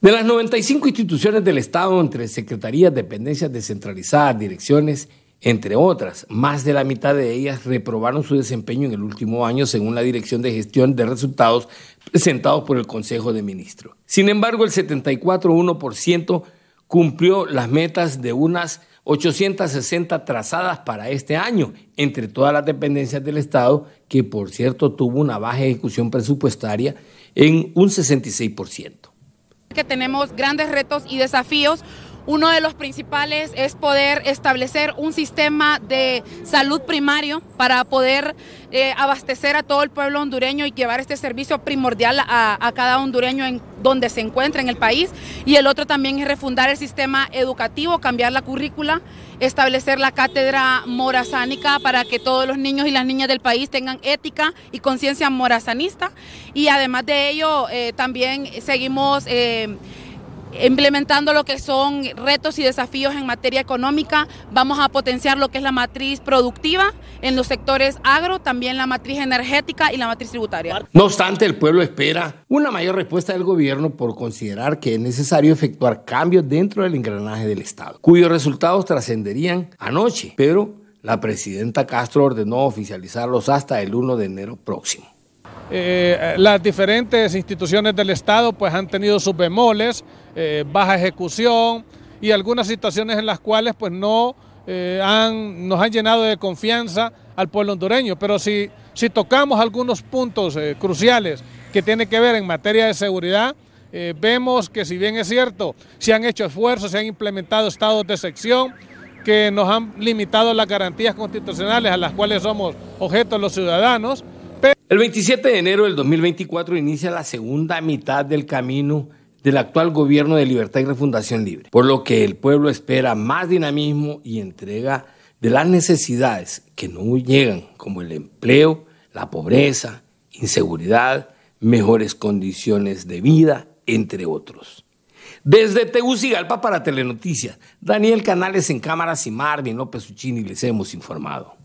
De las 95 instituciones del Estado, entre secretarías, dependencias descentralizadas, direcciones, entre otras, más de la mitad de ellas reprobaron su desempeño en el último año según la Dirección de Gestión de Resultados presentados por el Consejo de Ministros. Sin embargo, el 74,1% cumplió las metas de unas 860 trazadas para este año entre todas las dependencias del Estado, que por cierto tuvo una baja ejecución presupuestaria en un 66% que tenemos grandes retos y desafíos uno de los principales es poder establecer un sistema de salud primario para poder eh, abastecer a todo el pueblo hondureño y llevar este servicio primordial a, cada hondureño en donde se encuentra en el país. Y el otro también es refundar el sistema educativo, cambiar la currícula, establecer la cátedra morazánica para que todos los niños y las niñas del país tengan ética y conciencia morazanista. Y además de ello, eh, también seguimos... Eh, implementando lo que son retos y desafíos en materia económica. Vamos a potenciar lo que es la matriz productiva en los sectores agro, también la matriz energética y la matriz tributaria. No obstante, el pueblo espera una mayor respuesta del gobierno por considerar que es necesario efectuar cambios dentro del engranaje del Estado, cuyos resultados trascenderían anoche, pero la presidenta Castro ordenó oficializarlos hasta el 1 de enero próximo. Eh, eh, las diferentes instituciones del Estado pues han tenido sus bemoles, eh, baja ejecución y algunas situaciones en las cuales pues no nos han llenado de confianza al pueblo hondureño. Pero si, si tocamos algunos puntos cruciales que tiene que ver en materia de seguridad, vemos que si bien es cierto, se han hecho esfuerzos, se han implementado estados de sección, que nos han limitado las garantías constitucionales a las cuales somos objeto los ciudadanos, el 27 de enero del 2024 inicia la segunda mitad del camino del actual gobierno de Libertad y Refundación Libre, por lo que el pueblo espera más dinamismo y entrega de las necesidades que no llegan, como el empleo, la pobreza, inseguridad, mejores condiciones de vida, entre otros. Desde Tegucigalpa para Telenoticias, Daniel Canales en cámaras y Marvin López Uchini les hemos informado.